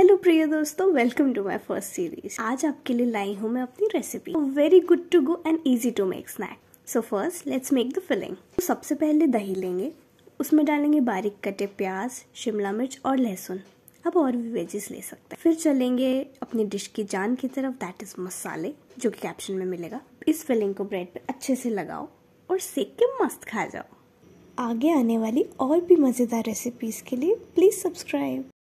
hello प्रिय दोस्तों welcome to my first series आज आपके लिए लाई हूँ मैं अपनी recipe very good to go and easy to make snack so first let's make the filling सबसे पहले दही लेंगे उसमें डालेंगे बारीक कटे प्याज शिमला मिर्च और लहसुन आप और भी वेजेस ले सकते हैं फिर चलेंगे अपनी डिश की जान की तरफ दैट इज मसाले जो कि कैप्शन में मिलेगा इस फिलिंग को ब्रेड पे अच्छे से लगाओ और सेक के मस्त खा जाओ आगे आने वाली और भी मज़ेदार रेसिपीज़ के लिए प्लीज़ सब्सक्राइब